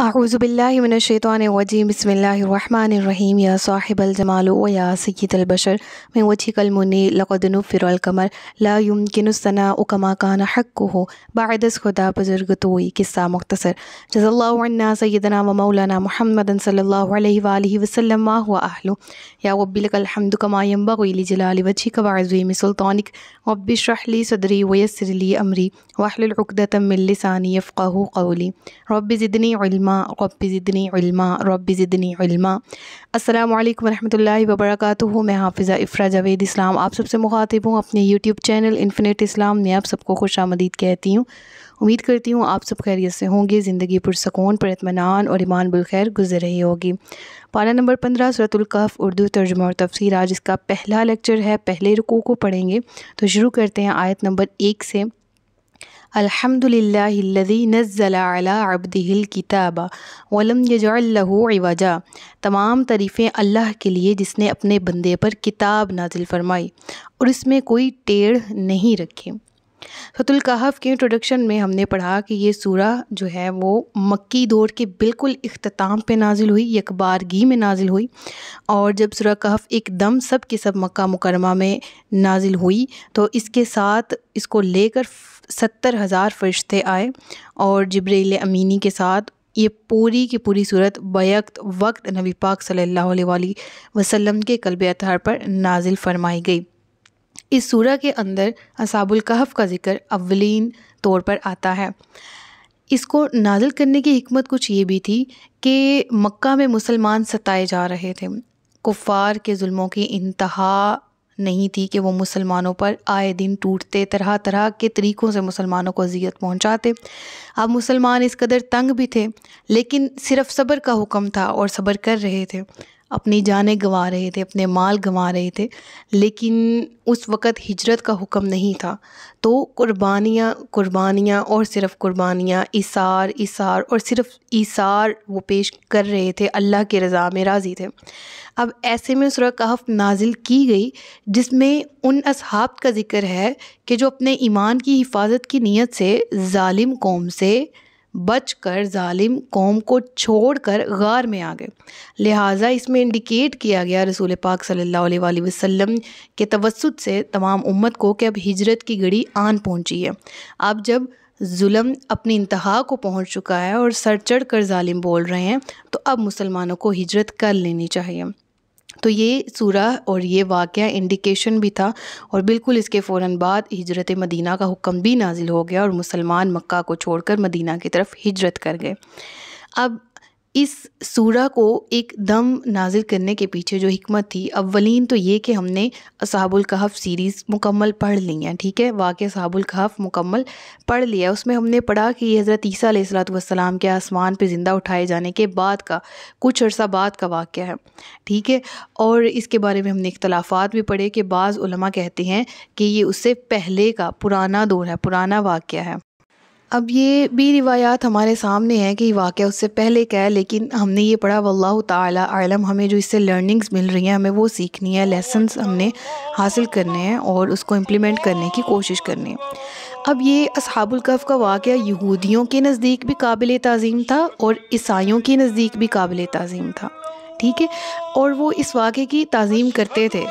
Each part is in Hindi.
أعوذ بالله من الشيطان الرجيم بسم الله الرحمن الرحيم يا صاحب الجمال ويا سيد البشر من وجهك المني لقد نفر الكمر لا يمكن السناء كما كان حقه بعد خدا بزرگ توي قصة مختصر جزا الله عنا سيدنا ومولانا محمد صلى الله عليه وآله وسلم ما هو أهله يا رب لك الحمد كما ينبغي لجلال وجهك وعظيم سلطانك رب اشرح لي صدري ويسر لي أمري واحلل عقدة من لساني يفقه قولي رب زدني علم इल्मा रब ज़िदनी इल्मा रब ज़िदनी इल्मा अस्सलाम वालेकुम रहमतुल्लाहि व मैं हाफिज़ा इफ़रा जावेद इस्लाम आप सबसे मुखातिब हूँ अपने यूट्यूब चैनल इन्फिनट इस्लाम में आप सबको खुश आमदीद कहती हूँ उम्मीद करती हूँ आप सब खैरियत से होंगे ज़िंदगी पुरसकून पर इतमान और ईमान बुलखैर गुजर रही होगी पारा नंबर पंद्रह सूरतुल्कफ़ उर्दू तर्जमा और तफसर आज इसका पहला लेक्चर है पहले रुकू को पढ़ेंगे तो शुरू करते हैं आयत नंबर एक से अलहमदिल्लादी नज़ला अब्दिल किताबा वलम यजाल्लवाजा तमाम तरीफ़ें अल्लाह के लिए जिसने अपने बंदे पर किताब नाजिल फरमाई और इसमें कोई टेढ़ नहीं रखी फतुल कहफ के इंट्रोडक्शन में हमने पढ़ा कि ये सूरा जो है वो मक्की दौर के बिल्कुल अख्ताम पे नाजिल हुई यकबारगी में नाजिल हुई और जब सूरा कहफ एकदम सब के सब मक्का मुकरमा में नाजिल हुई तो इसके साथ इसको लेकर सत्तर हज़ार फरिश्ते आए और जबरील अमीनी के साथ ये पूरी की पूरी सूरत बैक्त वक्त नबी पाक सल्ला वसलम के कल्ब अतहार पर नाजिल फरमाई गई इस सूरह के अंदर असाबुल कहफ का जिक्र अवलिन तौर पर आता है इसको नाजिल करने की हमत कुछ ये भी थी कि मक्का में मुसलमान सताए जा रहे थे कुफ़ार के जुल्मों की इंतहा नहीं थी कि वो मुसलमानों पर आए दिन टूटते तरह तरह के तरीक़ों से मुसलमानों को अजियत पहुंचाते अब मुसलमान इस कदर तंग भी थे लेकिन सिर्फ सब्र का हुक्म था और सब्र कर रहे थे अपनी जानें गंवा रहे थे अपने माल गंवा रहे थे लेकिन उस वक़्त हिजरत का हुक्म नहीं था तो कुर्बानियाँ कुर्बानियाँ और सिर्फ़ कुर्बानियाँ इसार इसार और सिर्फ़ इसार वो पेश कर रहे थे अल्लाह के रज़ा में राज़ी थे अब ऐसे में सुर कहफ नाजिल की गई जिसमें उन असहाब का ज़िक्र है कि जो अपने ईमान की हिफाजत की नीयत से ालिम कौम से बच कर ालिम कौम को छोड़ कर गार में आ गए लिहाजा इसमें इंडिकेट किया गया रसूल पाक सल्ला वसम के तवसत से तमाम उम्मत को कि अब हिजरत की घड़ी आन पहुँची है अब जब जुलम अपनी इंतहा को पहुंच चुका है और सर चढ़ कर ालिम बोल रहे हैं तो अब मुसलमानों को हिजरत कर लेनी चाहिए तो ये सूरह और ये वाक़ इंडिकेशन भी था और बिल्कुल इसके फ़ौर बाद हिजरत मदीना का हुक्म भी नाजिल हो गया और मुसलमान मक्का को छोड़कर मदीना की तरफ हिजरत कर गए अब इस सूरा को एक दम नाजिल करने के पीछे जो हमत थी अवलिन तो ये कि हमने असहाबुल कहफ़ सीरीज़ मुकम्मल पढ़ ली हैं ठीक है वाक़ असहाबुल कहफ़ मुकम्मल पढ़ लिया उसमें हमने पढ़ा कि हज़रत ईसा सलाम के आसमान पर ज़िंदा उठाए जाने के बाद का कुछ अर्सा बाद का वाक़ है ठीक है और इसके बारे में हमने इख्लाफा भी पढ़े कि बाज़ कहते हैं कि ये उससे पहले का पुराना दौर है पुराना वाक़ है अब ये भी रिवायात हमारे सामने है कि वाक़ उससे पहले का है लेकिन हमने ये पढ़ा वल्लाह ताला आलम हमें जो इससे लर्निंग्स मिल रही हैं हमें वो सीखनी है लेसन्स हमने हासिल करने हैं और उसको इम्प्लीमेंट करने की कोशिश करनी है अब ये असहाबुलकफ़ का वाक़ यहूदियों के नज़दीक भी काबिल तज़ीम था और ईसाइयों के नज़दीक भी काबिल तज़ीम था ठीक है और वो इस वाक़े की तज़ीम करते थे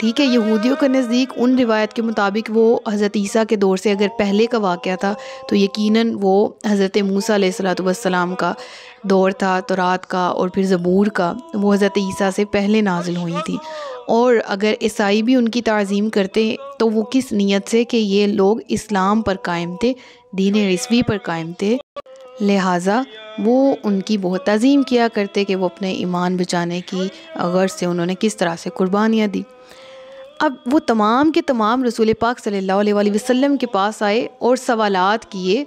ठीक है यहूदियों के नज़दीक उन रिवायत के मुताबिक वो हज़रत ईसा के दौर से अगर पहले का वाक़ था तो यकीनन वो हज़रत मूसा सलाम का दौर था तो रात का और फिर ज़बूर का वो हज़रत ईसा से पहले नाजिल हुई थी और अगर ईसाई भी उनकी तज़ीम करते तो वो किस नीयत से कि ये लोग इस्लाम पर कायम थे दीन रस्वी पर कायम थे लिहाजा वो उनकी बहुत तज़ीम किया करते कि वो अपने ईमान बचाने की गर्ज से उन्होंने किस तरह से कुर्बानियाँ दी अब वो तमाम के तमाम रसूल पाक सल्ला वसम के पास आए और सवालात किए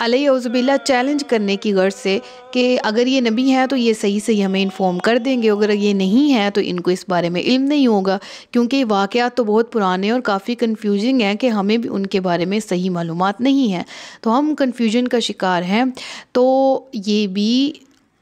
अलैबिल्ला चैलेंज करने की गर्ज से कि अगर ये नबी है तो ये सही सही हमें इन्फॉर्म कर देंगे अगर ये नहीं है तो इनको इस बारे में इल्म नहीं होगा क्योंकि वाक़ात तो बहुत पुराने और काफ़ी कन्फ्यूजिंग हैं कि हमें भी उनके बारे में सही मालूम नहीं है तो हम कन्फ्यूजन का शिकार हैं तो ये भी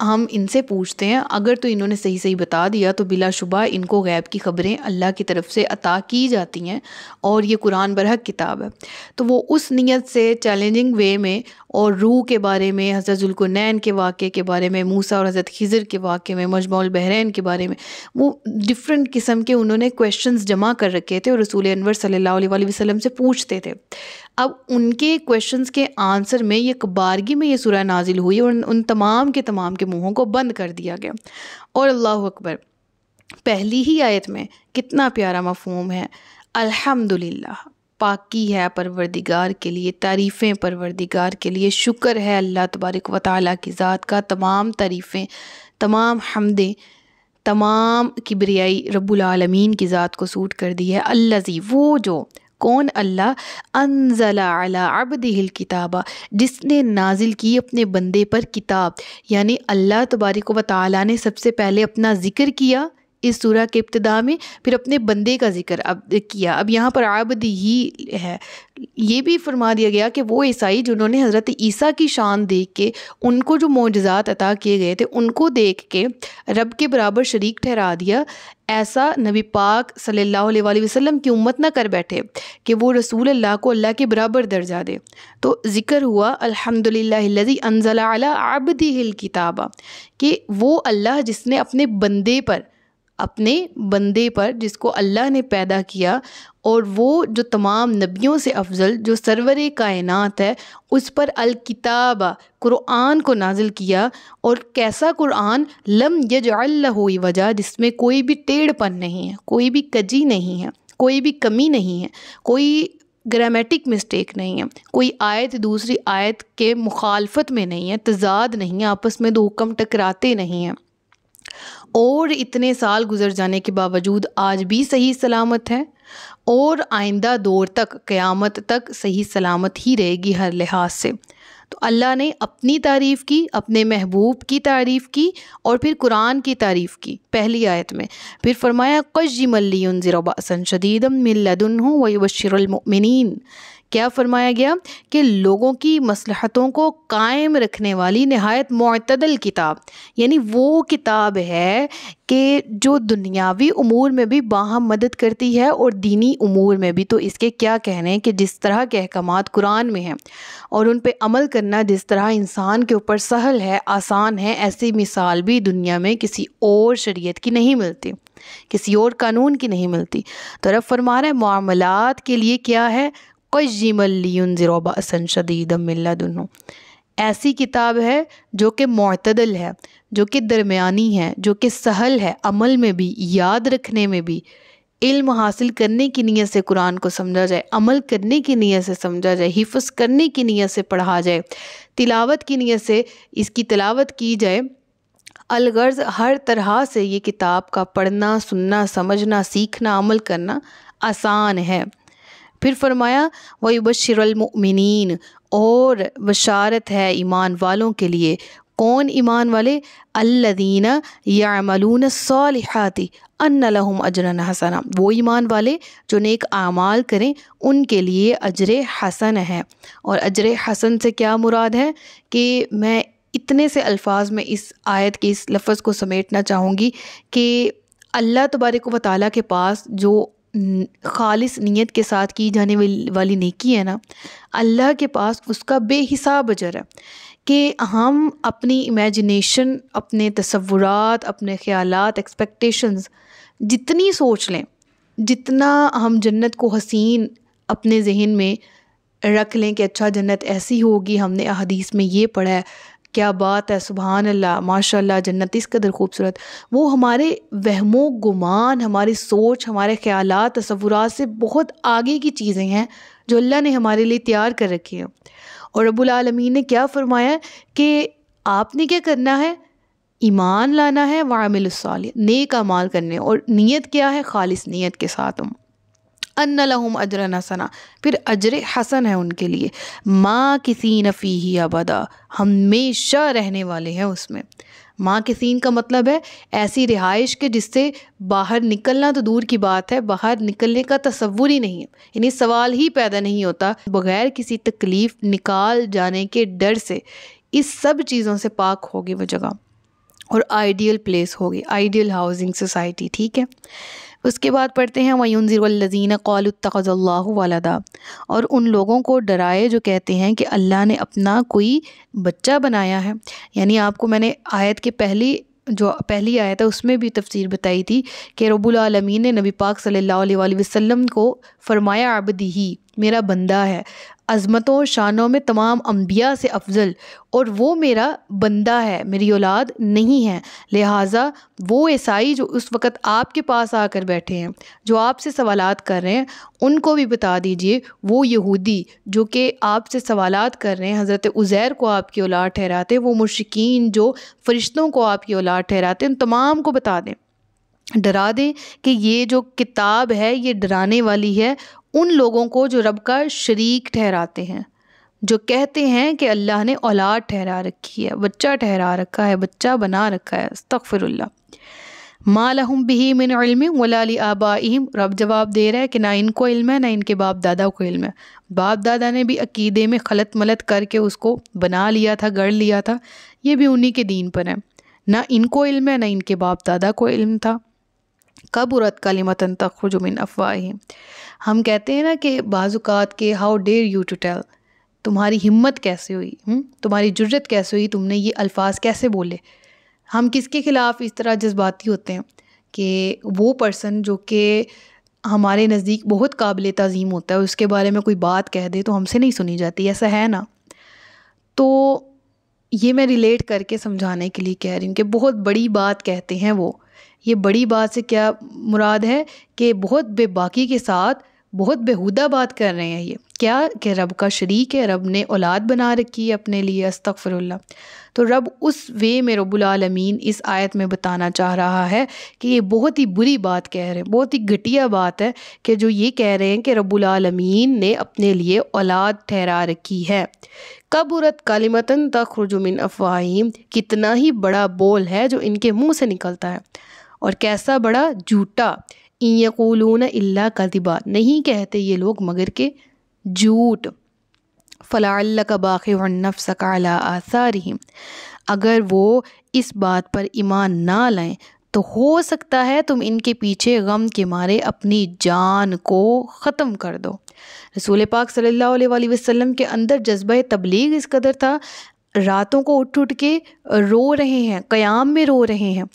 हम इनसे पूछते हैं अगर तो इन्होंने सही सही बता दिया तो बिलाशुबा इनको गैब की ख़बरें अल्लाह की तरफ से अता की जाती हैं और ये कुरान बरहक किताब है तो वो उस नीयत से चैलेंजिंग वे में और रूह के बारे में हज़रत जुल्कुनैन के वाक़े के बारे में मूसा और हज़रत खिजर के वाक़े में मजमोल बहरैन के बारे में वो डिफरेंट किस्म के उन्होंने क्वेश्चंस जमा कर रखे थे और रसूल अनवर सल्ला वसलम से पूछते थे अब उनके क्वेश्चंस के आंसर में ये कबारगी में ये सुरा नाजिल हुई और उन तमाम के तमाम के के मुँहों को बंद कर दिया गया और अल्लाह अकबर पहली ही आयत में कितना प्यारा मफहम है अल्हम्दुलिल्लाह पाकी है परवरदिगार के लिए तारीफ़ें परवरदिगार के लिए शुक्र है अल्लाह तबारक व ताली की ज़ात का तमाम तारीफ़ें तमाम हमदें तमाम किबरियाई रब्बुल आलमीन की ज़ात को सूट कर दी है अल्लाजी वो जो कौन अल्लाह अनजला अला दिल किताबा जिसने नाजिल की अपने बंदे पर किताब यानी अल्लाह तबारिक व ताली ने सबसे पहले अपना ज़िक्र किया इस सूरह के इब्तदा में फिर अपने बंदे का जिक्र अब किया अब यहाँ पर आबद ही है ये भी फरमा दिया गया कि वो ईसाई जिन्होंने हज़रत ईसा की शान देख के उनको जो मोजात अता किए गए थे उनको देख के रब के बराबर शरीक ठहरा दिया ऐसा नबी पाक सल्लल्लाहु अलैहि वसल्लम की उम्मत ना कर बैठे कि वो रसूल अल्लाह को अल्लाह के बराबर दर्जा दे तो ज़िक्र हुआ अलहमदिल्लाजी अनज़ला अला आबदी हिल किताबा कि वो अल्लाह जिसने अपने बंदे पर अपने बंदे पर जिसको अल्लाह ने पैदा किया और वो जो तमाम नबियों से अफजल जो सरवर कायनात है उस पर अलकिताब कुरान को नाजिल किया और कैसा कुरान लम यजल्ला हुई वजह जिसमें कोई भी टेढ़पन नहीं है कोई भी कजी नहीं है कोई भी कमी नहीं है कोई ग्रामेटिक मिस्टेक नहीं है कोई आयत दूसरी आयत के मुखालफत में नहीं है तजाद नहीं है आपस में दो हुक्म टकराते नहीं हैं और इतने साल गुजर जाने के बावजूद आज भी सही सलामत है और आइंदा दौर तक क़यामत तक सही सलामत ही रहेगी हर लिहाज से तो अल्लाह ने अपनी तारीफ़ की अपने महबूब की तारीफ़ की और फिर कुरान की तारीफ़ की पहली आयत में फिर फरमाया जी मल्ली उन शदीदम मिल्लुन हूँ वही बशरमिन क्या फरमाया गया कि लोगों की मसलहतों को कायम रखने वाली नहायत मतदल किताब यानी वो किताब है कि जो दुनियावी उमूर में भी बाहम मदद करती है और दीनी उमूर में भी तो इसके क्या कहने हैं कि जिस तरह के अहकाम कुरान में हैं और उन पर अमल करना जिस तरह इंसान के ऊपर सहल है आसान है ऐसी मिसाल भी दुनिया में किसी और शरीय की नहीं मिलती किसी और कानून की नहीं मिलती तो रब फरमा रहे मामलात के लिए क्या है वजीमल्लियनज़रबा असन शदीद ऐसी किताब है जो कि मतदल है जो कि दरमियानी है जो कि सहल है अमल में भी याद रखने में भी इल्म हासिल करने की नीयत से कुरान को समझा जाए अमल करने की नीयत से समझा जाए हिफ्स करने की नीयत से पढ़ा जाए तिलावत की नीयत से इसकी तिलावत की जाए अलगर्ज हर तरह से ये किताब का पढ़ना सुनना समझना सीखना अमल करना आसान है फिर फरमाया बशरमिन और बशारत है ईमान वालों के लिए कौन ईमान वाले अल्लादीन यामलून सालहाती अनलहम अजरन हसन वो ईमान वाले जो नेक आमाल करें उनके लिए अजर हसन है और अजर हसन से क्या मुराद है कि मैं इतने से अल्फाज में इस आयत के इस लफ्ज़ को समेटना चाहूँगी कि अल्लाह तबारक व ताली के पास जो खालिस नीयत के साथ की जाने वाली नेकी है ना अल्लाह के पास उसका बेहिसाब अजर है कि हम अपनी इमेजिनेशन अपने तस्वुरात अपने ख्यालात एक्सपेक्टेशंस जितनी सोच लें जितना हम जन्नत को हसीन अपने जहन में रख लें कि अच्छा जन्नत ऐसी होगी हमने अहदीस में ये पढ़ा है क्या बात है सुबहान अल्लाह माशा जन्नत इस कदर खूबसूरत वो हमारे वहमो गुमान हमारी सोच हमारे ख्याल तस्वुर से बहुत आगे की चीज़ें हैं जो अल्लाह ने हमारे लिए तैयार कर रखी हैं और अबूलामी ने क्या फरमाया कि आपने क्या करना है ईमान लाना है वामिल नेक अमाल करने और नीयत क्या है खालिस नीयत के साथ हम अन्न अजर अजरन हसना फिर अजर हसन है उनके लिए माँ किसी नफ़ी ही अबदा हमेशा रहने वाले हैं उसमें माँ के सीन का मतलब है ऐसी रिहाइश के जिससे बाहर निकलना तो दूर की बात है बाहर निकलने का तस्वुर ही नहीं है यानी सवाल ही पैदा नहीं होता बगैर किसी तकलीफ़ निकाल जाने के डर से इस सब चीज़ों से पाक होगी वो जगह और आइडियल प्लेस होगी आइडियल हाउसिंग सोसाइटी ठीक है उसके बाद पढ़ते हैं वयून ज़ीरजीन कौलतज़ल्ला वालदा और उन लोगों को डराए जो कहते हैं कि अल्लाह ने अपना कोई बच्चा बनाया है यानी आपको मैंने आयत के पहली जो पहली आयत है उसमें भी तफसीर बताई थी कि रबालमीन ने नबी पाक सल्ला वसम को फरमाया आबदी ही मेरा बंदा है अज़मतों और शानों में तमाम अम्बिया से अफजल और वो मेरा बंदा है मेरी औलाद नहीं है लिहाजा वो ईसाई जो उस वक़्त आपके पास आकर बैठे हैं जो आपसे सवाल कर रहे हैं उनको भी बता दीजिए वो यहूदी जो कि आपसे सवाल कर रहे हैं हज़रत उज़ैर को आपकी औलाद ठहराते वो मुश्किन जो फ़रिश्तों को आपकी औलाद ठहराते उन तमाम को बता दें डरा दें कि ये जो किताब है ये डराने वाली है उन लोगों को जो रब का शरीक ठहराते हैं जो कहते हैं कि अल्लाह ने औलाद ठहरा रखी है बच्चा ठहरा रखा है बच्चा बना रखा है तकफ़रल्ला मालहम बिही मिन इल्म वलाली इम रब जवाब दे रहा है कि ना इनको इल्म है ना इनके बाप दादा को इल्म है बाप दादा ने भी अकीदे में खलत मलत करके उसको बना लिया था गढ़ लिया था ये भी उन्हीं के दीन पर है ना इनको इल्म है ना इनके बाप दादा को इल्म था कबूरत कलिमतन तखुजुमिन अफवाहिम हम कहते हैं ना कि बाज़ात के how dare you to tell तुम्हारी हिम्मत कैसे हुई हुँ? हम्म? तुम्हारी जुर्रत कैसे हुई तुमने ये अल्फाज कैसे बोले हम किसके ख़िलाफ़ इस तरह जज्बाती होते हैं कि वो पर्सन जो कि हमारे नज़दीक बहुत काबिल तज़ीम होता है उसके बारे में कोई बात कह दे तो हमसे नहीं सुनी जाती ऐसा है ना तो ये मैं रिलेट करके समझाने के लिए कह रही हूँ कि बहुत बड़ी बात कहते हैं वो ये बड़ी बात से क्या मुराद है कि बहुत बेबाकी के साथ बहुत बेहुदा बात कर रहे हैं ये क्या कि रब का शरीक है रब ने औलाद बना रखी है अपने लिए अस्तफ़रल्ला तो रब उस वे में रबालमीन इस आयत में बताना चाह रहा है कि ये बहुत ही बुरी बात कह रहे हैं बहुत ही घटिया बात है कि जो ये कह रहे हैं कि रबालमीन ने अपने लिए औलाद ठहरा रखी है कब उरत कालिमतन तखरजुमिन अफवाहिम कितना ही बड़ा बोल है जो इनके मुँह से निकलता है और कैसा बड़ा झूठा इक़ोलून अल्ला अल्ला कदिबा नहीं कहते ये लोग मगर के झूठ फ़लाल का बाक़ी नफ़ सकाला आसारहिम अगर वो इस बात पर ईमान ना लाएं तो हो सकता है तुम इनके पीछे गम के मारे अपनी जान को ख़त्म कर दो रसूल पाक सल्लल्लाहु अलैहि वसल्लम के अंदर जज्बा तबलीग इस कदर था रातों को उठ उठ के रो रहे हैं क़याम में रो रहे हैं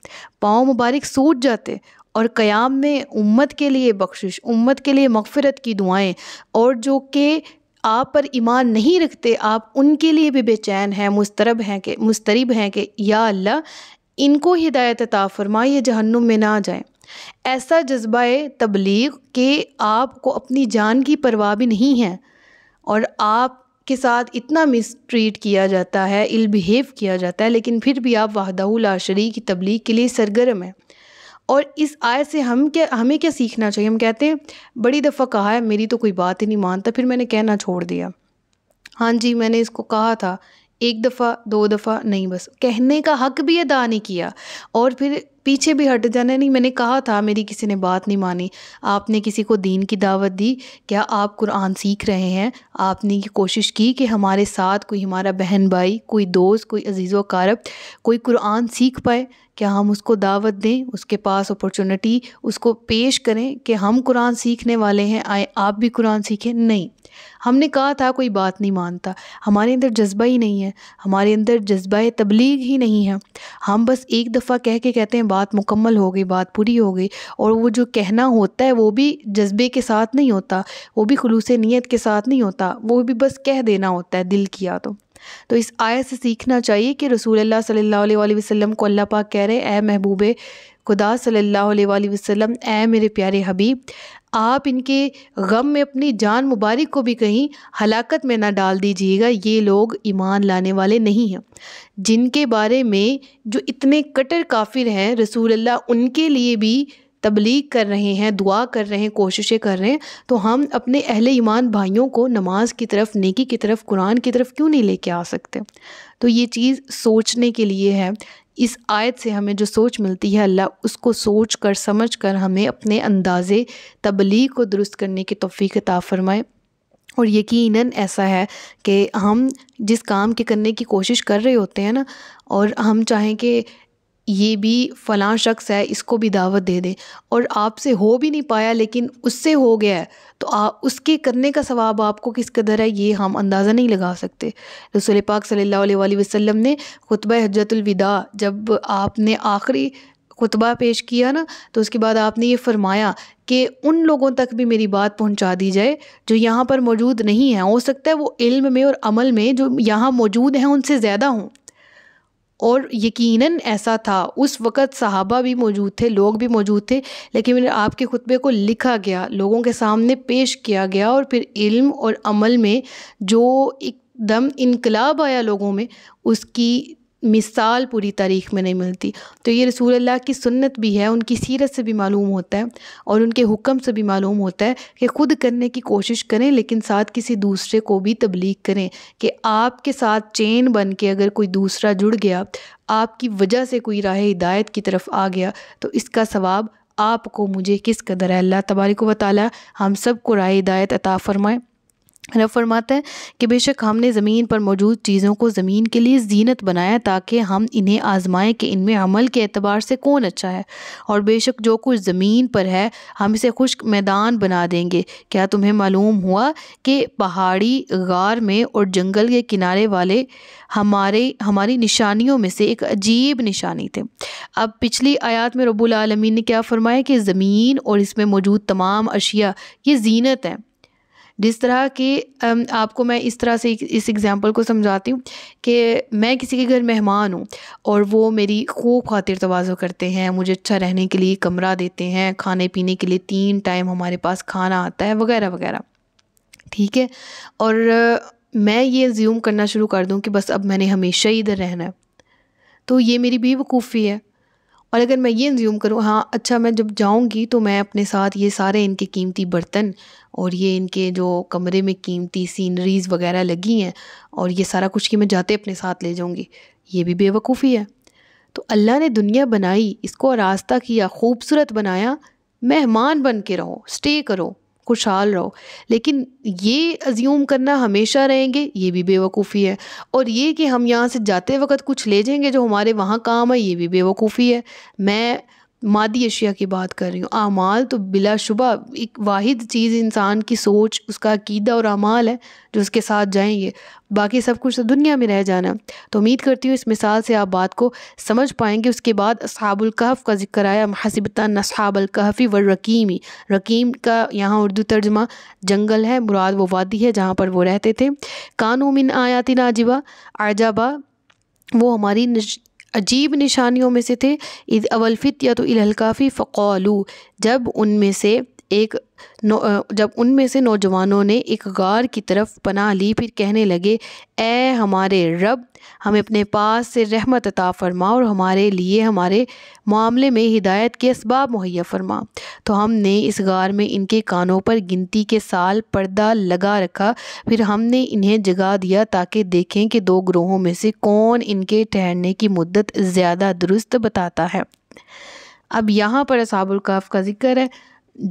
पाँव मुबारक सूट जाते और क़याम में उम्मत के लिए बख्शिश उम्मत के लिए मगफ़रत की दुआएं और जो कि आप पर ईमान नहीं रखते आप उनके लिए भी बेचैन हैं मुस्तरब हैं कि मुस्तरब हैं कि या अल्लाह इनको हिदायत अता फरमाए जहन्नुम में ना जाएं ऐसा जज्बा तबलीग के आपको अपनी जान की परवाह भी नहीं है और आप के साथ इतना मिसट्रीट किया जाता है इल बिहेव किया जाता है लेकिन फिर भी आप वाहदाउला शरीक की तबलीग के लिए सरगर्म हैं और इस आय से हम क्या हमें क्या सीखना चाहिए हम कहते हैं बड़ी दफ़ा कहा है मेरी तो कोई बात ही नहीं मानता फिर मैंने कहना छोड़ दिया हाँ जी मैंने इसको कहा था एक दफ़ा दो दफ़ा नहीं बस कहने का हक भी अदा नहीं किया और फिर पीछे भी हट जाना नहीं मैंने कहा था मेरी किसी ने बात नहीं मानी आपने किसी को दीन की दावत दी क्या आप कुरान सीख रहे हैं आपने ये कोशिश की कि हमारे साथ कोई हमारा बहन भाई कोई दोस्त कोई अजीज़ व कारब कोई कुरान सीख पाए क्या हम उसको दावत दें उसके पास अपॉर्चुनिटी उसको पेश करें कि हम कुरान सीखने वाले हैं आए आप भी कुरान सीखें नहीं हमने कहा था कोई बात नहीं मानता हमारे अंदर जज्बा ही नहीं है हमारे अंदर जज्बा तबलीग ही नहीं है हम बस एक दफ़ा कह के कहते हैं बात मुकम्मल हो गई बात पूरी हो गई और वो जो कहना होता है वो भी जज्बे के साथ नहीं होता वो भी खलूस नीयत के साथ नहीं होता वो भी बस कह देना होता है दिल किया तो तो इस आयत से सीखना चाहिए कि रसूल सल्ला वसम को अल्लाह पाक कह रहे ए महबूब खुदा सल्ला वसम ए मेरे प्यारे हबीब आप इनके गम में अपनी जान मुबारक को भी कहीं हलाकत में ना डाल दीजिएगा ये लोग ईमान लाने वाले नहीं हैं जिनके बारे में जो इतने कटर काफिर हैं रसूल अल्लाह उनके लिए भी तबलीग कर रहे हैं दुआ कर रहे हैं कोशिशें कर रहे हैं तो हम अपने अहले ईमान भाइयों को नमाज की तरफ नेकी की तरफ कुरान की तरफ क्यों नहीं लेके आ सकते तो ये चीज़ सोचने के लिए है इस आयत से हमें जो सोच मिलती है अल्लाह उसको सोच कर समझ कर हमें अपने अंदाज़े तबलीग को दुरुस्त करने की तोफ़ी ताफरमाएँ और यकीनन ऐसा है कि हम जिस काम के करने की कोशिश कर रहे होते हैं ना और हम चाहें कि ये भी फ़लाँ शख्स है इसको भी दावत दे दें और आपसे हो भी नहीं पाया लेकिन उससे हो गया है तो आ, उसके करने का सवाब आपको किस कदर है ये हम अंदाज़ा नहीं लगा सकते रसूल पाक सल्ला वसम ने खुतब हजरतलविदा जब आपने आखिरी खुतबा पेश किया ना तो उसके बाद आपने ये फरमाया कि उन लोगों तक भी मेरी बात पहुंचा दी जाए जो यहाँ पर मौजूद नहीं है हो सकता है वो इल्म में और अमल में जो यहाँ मौजूद हैं उनसे ज़्यादा हों और यकीनन ऐसा था उस वक़्त सहाबा भी मौजूद थे लोग भी मौजूद थे लेकिन आपके खुतबे को लिखा गया लोगों के सामने पेश किया गया और फिर इल्म और अमल में जो एकदम इनकलाब आया लोगों में उसकी मिसाल पूरी तारीख में नहीं मिलती तो ये रसूल अल्लाह की सुन्नत भी है उनकी सीरत से भी मालूम होता है और उनके हुक्म से भी मालूम होता है कि ख़ुद करने की कोशिश करें लेकिन साथ किसी दूसरे को भी तबलीग करें कि आपके साथ चेन बन के अगर कोई दूसरा जुड़ गया आपकी वजह से कोई राह हिदायत की तरफ आ गया तो इसका सवाब आपको मुझे किस कदर है अल्लाह तबारिक व ताली हम को राय हिदायत अता फ़रमाएँ रब फरमाता है कि बेशक हमने ज़मीन पर मौजूद चीज़ों को ज़मीन के लिए जीनत बनाया ताकि हम इन्हें आजमाएं कि इनमें अमल के अतबार से कौन अच्छा है और बेशक जो कुछ ज़मीन पर है हम इसे खुश्क मैदान बना देंगे क्या तुम्हें मालूम हुआ कि पहाड़ी गार में और जंगल के किनारे वाले हमारे हमारी निशानियों में से एक अजीब निशानी थे अब पिछली आयात में रबुलमी ने क्या फरमाया कि ज़मीन और इसमें मौजूद तमाम अशिया ये जीनत हैं जिस तरह कि आपको मैं इस तरह से इस एग्ज़ाम्पल को समझाती हूँ कि मैं किसी के घर मेहमान हूँ और वो मेरी खूब खातिर तोज़ो करते हैं मुझे अच्छा रहने के लिए कमरा देते हैं खाने पीने के लिए तीन टाइम हमारे पास खाना आता है वगैरह वगैरह ठीक है और मैं ये ज्यूम करना शुरू कर दूँ कि बस अब मैंने हमेशा ही इधर रहना है तो ये मेरी बेवकूफ़ी है और अगर मैं ये ज्यूम करूँ हाँ अच्छा मैं जब जाऊँगी तो मैं अपने साथ ये सारे इनके कीमती बर्तन और ये इनके जो कमरे में कीमती सीनरीज़ वगैरह लगी हैं और ये सारा कुछ कि मैं जाते अपने साथ ले जाऊँगी ये भी बेवकूफ़ी है तो अल्लाह ने दुनिया बनाई इसको रास्ता किया खूबसूरत बनाया मेहमान बन के रहो स्टे करो खुशहाल रहो लेकिन ये अज्यूम करना हमेशा रहेंगे ये भी बेवकूफ़ी है और ये कि हम यहाँ से जाते वक्त कुछ ले जाएंगे जो हमारे वहाँ काम है ये भी बेवकूफ़ी है मैं मादी अशिया की बात कर रही हूँ आमाल तो बिलाशुबा एक वाहिद चीज़ इंसान की सोच उसका अकीदा और अमाल है जो उसके साथ जाएंगे बाकी सब कुछ तो दुनिया में रह जाना तो उम्मीद करती हूँ इस मिसाल से आप बात को समझ पाएंगे उसके बाद असहाबुल्कहफ़ का जिक्र आया हसिबतान नसहाबलकहफ़ी व रकीमी रकीम का यहाँ उर्दू तर्जमा जंगल है मुराद व वादी है जहाँ पर वो रहते थे कानूमिन आयातिन आजिबा आजाबा वो हमारी अजीब निशानियों में से थे अवलफित या तो इलहलकाफ़ी फ़क़ालू जब उनमें से एक जब उनमें से नौजवानों ने एक गार की तरफ पनाह ली फिर कहने लगे ए हमारे रब हमें अपने पास से रहमत अता फरमा और हमारे लिए हमारे मामले में हिदायत के इसबाब मुहैया फरमा तो हमने इस गार में इनके कानों पर गिनती के साल पर्दा लगा रखा फिर हमने इन्हें जगा दिया ताकि देखें कि दो ग्रोहों में से कौन इनके ठहरने की मुद्दत ज़्यादा दुरुस्त बताता है अब यहाँ पर असाबुल काफ का जिक्र है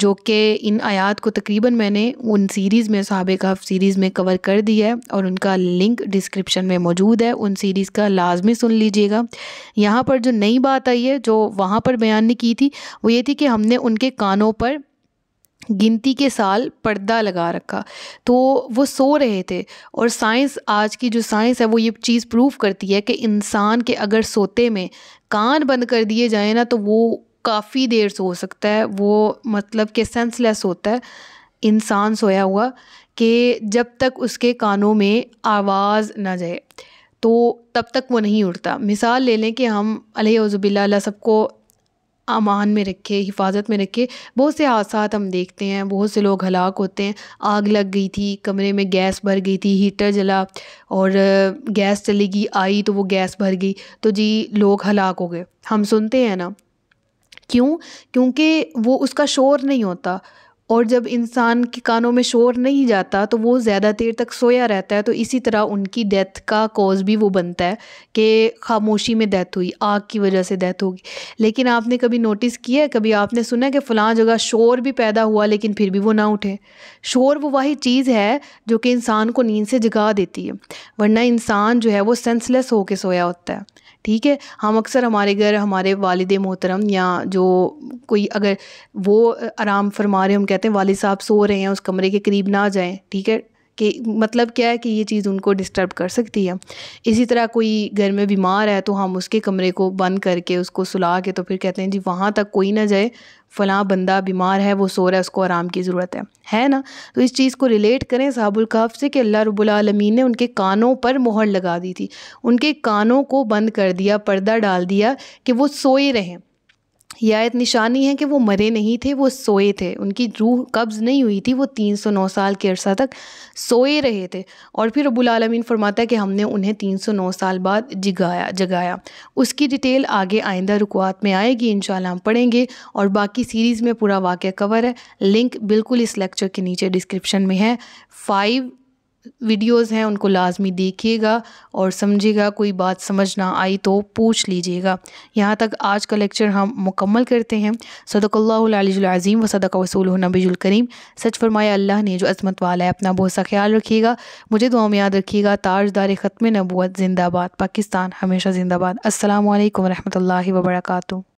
जो कि इन आयात को तकरीबन मैंने उन सीरीज़ में सहाब कहफ़ सीरीज़ में कवर कर दिया है और उनका लिंक डिस्क्रिप्शन में मौजूद है उन सीरीज़ का लाजमी सुन लीजिएगा यहाँ पर जो नई बात आई है जो वहाँ पर बयान ने की थी वो ये थी कि हमने उनके कानों पर गिनती के साल पर्दा लगा रखा तो वो सो रहे थे और साइंस आज की जो साइंस है वो ये चीज़ प्रूव करती है कि इंसान के अगर सोते में कान बंद कर दिए जाए ना तो वो काफ़ी देर सो सकता है वो मतलब कि सेंसलेस होता है इंसान सोया हुआ कि जब तक उसके कानों में आवाज़ ना जाए तो तब तक वो नहीं उठता मिसाल ले लें कि हम अलहबिल्ला सबको अमान में रखे हिफाजत में रखे बहुत से हादसा हम देखते हैं बहुत से लोग हलाक होते हैं आग लग गई थी कमरे में गैस भर गई थी हीटर जला और गैस चलेगी आई तो वो गैस भर गई तो जी लोग हलाक हो गए हम सुनते हैं ना क्यों क्योंकि वो उसका शोर नहीं होता और जब इंसान के कानों में शोर नहीं जाता तो वो ज़्यादा देर तक सोया रहता है तो इसी तरह उनकी डेथ का कॉज भी वो बनता है कि खामोशी में डेथ हुई आग की वजह से डेथ होगी लेकिन आपने कभी नोटिस किया है कभी आपने सुना है कि फ़लाँ जगह शोर भी पैदा हुआ लेकिन फिर भी वो ना उठे शोर वो वही चीज़ है जो कि इंसान को नींद से जगा देती है वरना इंसान जो है वो सेंसलेस होकर सोया होता है ठीक है हम अक्सर हमारे घर हमारे वालद मोहतरम या जो कोई अगर वो आराम फरमा रहे हम कहते कहते हैं वाले साहब सो रहे हैं उस कमरे के करीब ना जाएं ठीक है कि मतलब क्या है कि ये चीज़ उनको डिस्टर्ब कर सकती है इसी तरह कोई घर में बीमार है तो हम उसके कमरे को बंद करके उसको सुला के तो फिर कहते हैं जी वहाँ तक कोई ना जाए फलां बंदा बीमार है वो सो रहा है उसको आराम की ज़रूरत है है ना तो इस चीज़ को रिलेट करें साबुल से कि अल्लाह रबालमीन ने उनके कानों पर मोहर लगा दी थी उनके कानों को बंद कर दिया पर्दा डाल दिया कि वो सोए रहें यह आयत निशानी है कि वो मरे नहीं थे वो सोए थे उनकी रूह कब्ज़ नहीं हुई थी वो तीन सौ नौ साल के अरसा तक सोए रहे थे और फिर रब्बुल आलमीन फरमाता है कि हमने उन्हें तीन सौ नौ साल बाद जगाया जगाया उसकी डिटेल आगे आइंदा रुकवात में आएगी इन हम पढ़ेंगे और बाकी सीरीज़ में पूरा वाक़ कवर है लिंक बिल्कुल इस लेक्चर के नीचे डिस्क्रिप्शन में है फाइव वीडियोस हैं उनको लाजमी देखिएगा और समझिएगा कोई बात समझ ना आई तो पूछ लीजिएगा यहाँ तक आज का लेक्चर हम मुकम्मल करते हैं सदक़ल्लाज़ीम व सदक वसूल नबीजुल करीम सच फरमाया अल्लाह ने जो अजमत वाला है अपना बहुत सा ख्याल रखिएगा मुझे दुआ में याद रखिएगा ताजदार ख़त्म नबूत जिंदाबाद पाकिस्तान हमेशा जिंदाबाद असल वरहमल वर्का